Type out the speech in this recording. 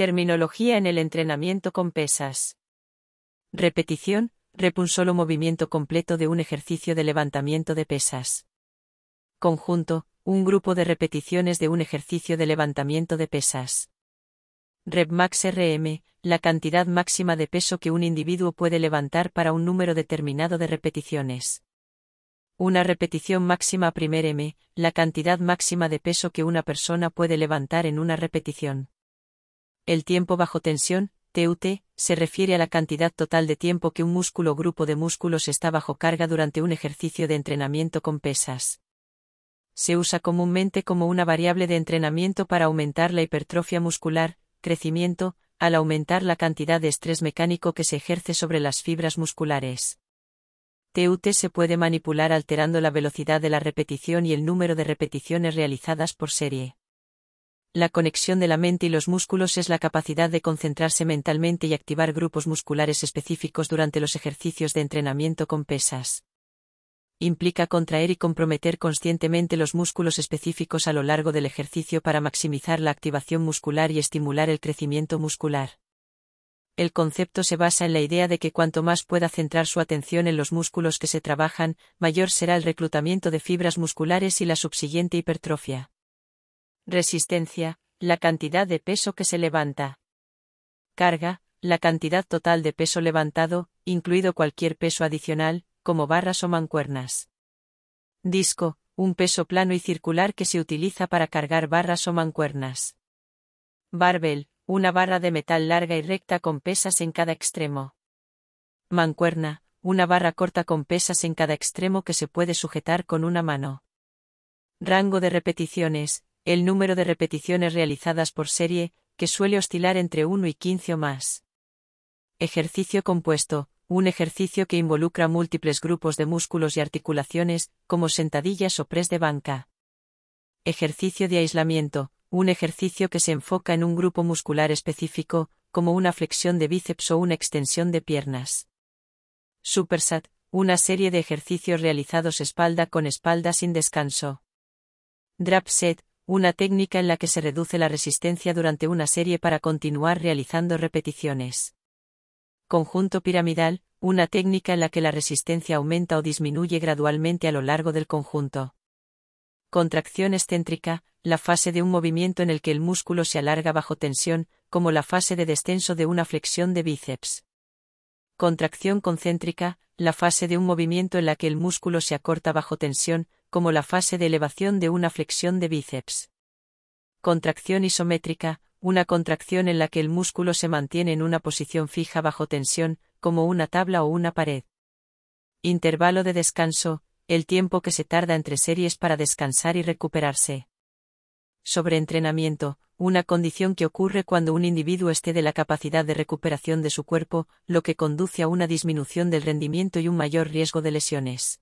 Terminología en el entrenamiento con pesas. Repetición, lo movimiento completo de un ejercicio de levantamiento de pesas. Conjunto, un grupo de repeticiones de un ejercicio de levantamiento de pesas. Repmax RM, la cantidad máxima de peso que un individuo puede levantar para un número determinado de repeticiones. Una repetición máxima primer M, la cantidad máxima de peso que una persona puede levantar en una repetición. El tiempo bajo tensión, TUT, se refiere a la cantidad total de tiempo que un músculo o grupo de músculos está bajo carga durante un ejercicio de entrenamiento con pesas. Se usa comúnmente como una variable de entrenamiento para aumentar la hipertrofia muscular, crecimiento, al aumentar la cantidad de estrés mecánico que se ejerce sobre las fibras musculares. TUT se puede manipular alterando la velocidad de la repetición y el número de repeticiones realizadas por serie. La conexión de la mente y los músculos es la capacidad de concentrarse mentalmente y activar grupos musculares específicos durante los ejercicios de entrenamiento con pesas. Implica contraer y comprometer conscientemente los músculos específicos a lo largo del ejercicio para maximizar la activación muscular y estimular el crecimiento muscular. El concepto se basa en la idea de que cuanto más pueda centrar su atención en los músculos que se trabajan, mayor será el reclutamiento de fibras musculares y la subsiguiente hipertrofia. Resistencia, la cantidad de peso que se levanta. Carga, la cantidad total de peso levantado, incluido cualquier peso adicional, como barras o mancuernas. Disco, un peso plano y circular que se utiliza para cargar barras o mancuernas. Barbel, una barra de metal larga y recta con pesas en cada extremo. Mancuerna, una barra corta con pesas en cada extremo que se puede sujetar con una mano. Rango de repeticiones, el número de repeticiones realizadas por serie, que suele oscilar entre 1 y 15 o más. Ejercicio compuesto, un ejercicio que involucra múltiples grupos de músculos y articulaciones, como sentadillas o press de banca. Ejercicio de aislamiento, un ejercicio que se enfoca en un grupo muscular específico, como una flexión de bíceps o una extensión de piernas. Supersat, una serie de ejercicios realizados espalda con espalda sin descanso. Drap set, una técnica en la que se reduce la resistencia durante una serie para continuar realizando repeticiones. Conjunto piramidal, una técnica en la que la resistencia aumenta o disminuye gradualmente a lo largo del conjunto. Contracción excéntrica, la fase de un movimiento en el que el músculo se alarga bajo tensión, como la fase de descenso de una flexión de bíceps. Contracción concéntrica, la fase de un movimiento en la que el músculo se acorta bajo tensión, como la fase de elevación de una flexión de bíceps. Contracción isométrica, una contracción en la que el músculo se mantiene en una posición fija bajo tensión, como una tabla o una pared. Intervalo de descanso, el tiempo que se tarda entre series para descansar y recuperarse. Sobreentrenamiento, una condición que ocurre cuando un individuo esté de la capacidad de recuperación de su cuerpo, lo que conduce a una disminución del rendimiento y un mayor riesgo de lesiones.